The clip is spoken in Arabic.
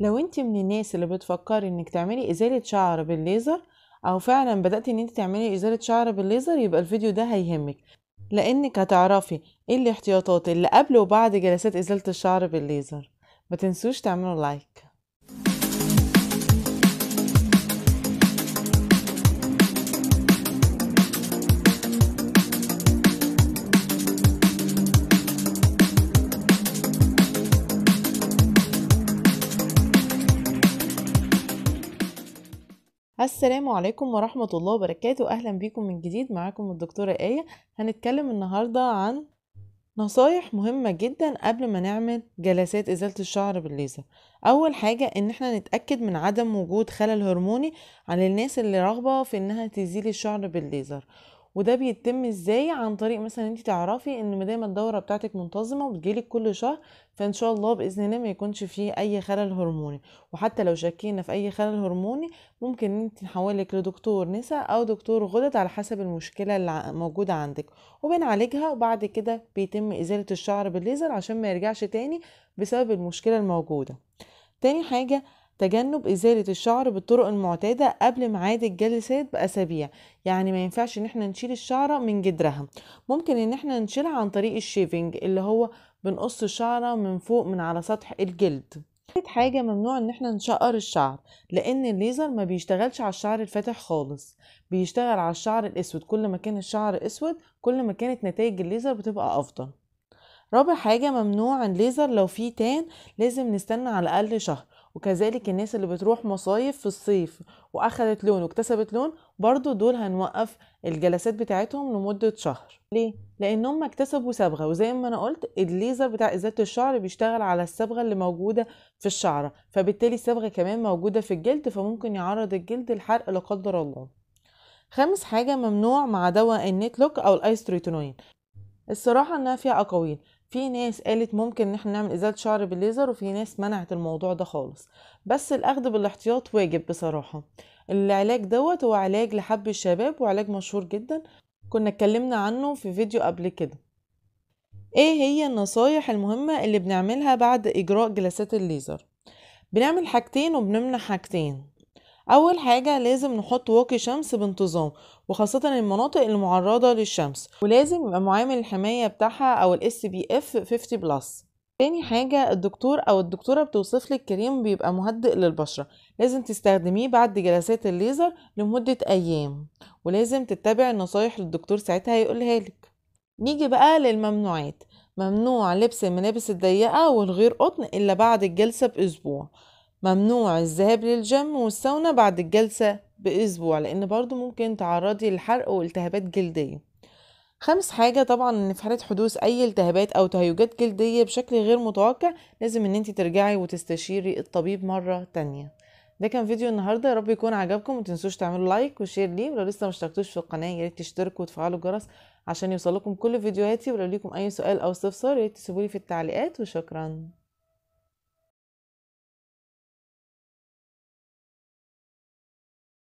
لو انت من الناس اللي بتفكري انك تعملي ازالة شعر بالليزر او فعلا بدأتي ان انت تعملي ازالة شعر بالليزر يبقى الفيديو ده هيهمك لانك هتعرفي ايه الاحتياطات اللي قبل وبعد جلسات ازالة الشعر بالليزر ما تنسوش تعملوا لايك السلام عليكم ورحمة الله وبركاته أهلا بيكم من جديد معاكم الدكتورة آية هنتكلم النهاردة عن نصايح مهمة جدا قبل ما نعمل جلسات إزالة الشعر بالليزر أول حاجة إن احنا نتأكد من عدم وجود خلل هرموني على الناس اللي راغبة في إنها تزيل الشعر بالليزر وده بيتم ازاي عن طريق مثلا انت تعرفي ان مدام الدوره بتاعتك منتظمه وبتجيلك كل شهر فان شاء الله باذن الله ما يكونش فيه اي خلل هرموني وحتى لو شكينا في اي خلل هرموني ممكن انت نحولك لدكتور نساء او دكتور غدد على حسب المشكله اللي موجوده عندك وبنعالجها وبعد كده بيتم ازاله الشعر بالليزر عشان ما يرجعش تاني بسبب المشكله الموجوده تاني حاجة تجنب إزالة الشعر بالطرق المعتادة قبل ميعاد الجلسات بأسابيع يعني ما ينفعش إن احنا نشيل الشعرة من جدرها ممكن إن احنا نشيلها عن طريق الشيفنج اللي هو بنقص الشعرة من فوق من على سطح الجلد تالت حاجة ممنوع ان احنا نشقر الشعر لان الليزر ما بيشتغلش على الشعر الفاتح خالص بيشتغل على الشعر الاسود كل ما كان الشعر اسود كل ما كانت نتائج الليزر بتبقى افضل رابع حاجة ممنوع الليزر لو فيه تان لازم نستنى على الاقل شهر وكذلك الناس اللي بتروح مصايف في الصيف واخدت لون واكتسبت لون برضو دول هنوقف الجلسات بتاعتهم لمدة شهر ليه؟ لان هم اكتسبوا صبغة وزي ما انا قلت الليزر بتاع ازالة الشعر بيشتغل على الصبغة اللي موجودة في الشعرة فبالتالي الصبغة كمان موجودة في الجلد فممكن يعرض الجلد الحرق لا قدر الله خامس حاجة ممنوع مع دواء النيتلوك أو الأيستريتونين الصراحة انها فيها اقاويل في ناس قالت ممكن ان احنا نعمل ازالة شعر بالليزر وفي ناس منعت الموضوع ده خالص بس الاخذ بالاحتياط واجب بصراحة العلاج دوت هو علاج لحب الشباب وعلاج مشهور جدا كنا اتكلمنا عنه في فيديو قبل كده ايه هي النصايح المهمة اللي بنعملها بعد اجراء جلسات الليزر بنعمل حاجتين وبنمنع حاجتين اول حاجه لازم نحط واقي شمس بانتظام وخاصه المناطق المعرضه للشمس ولازم يبقى معامل الحمايه بتاعها او الاس بي اف 50 بلس تاني حاجة الدكتور أو الدكتورة بتوصف لك كريم بيبقى مهدئ للبشرة لازم تستخدميه بعد جلسات الليزر لمدة أيام ولازم تتبع النصايح للدكتور ساعتها يقولها لك نيجي بقى للممنوعات ممنوع لبس الملابس الضيقة والغير قطن إلا بعد الجلسة بأسبوع ممنوع الذهاب للجم والساونا بعد الجلسة بأسبوع لأن برضو ممكن تعرضي للحرق والتهابات جلدية خامس حاجة طبعا ان في حالة حدوث اي التهابات او تهيجات جلدية بشكل غير متوقع لازم ان انت ترجعي وتستشيري الطبيب مرة تانية ده كان فيديو النهاردة يا رب يكون عجبكم متنسوش تعملوا لايك وشير ليه ولو لسه مشتركتوش في القناة ياريت تشتركوا وتفعلوا الجرس عشان يوصلكم كل فيديوهاتي ولو ليكم اي سؤال او استفسار ياريت تسيبولي في التعليقات وشكرا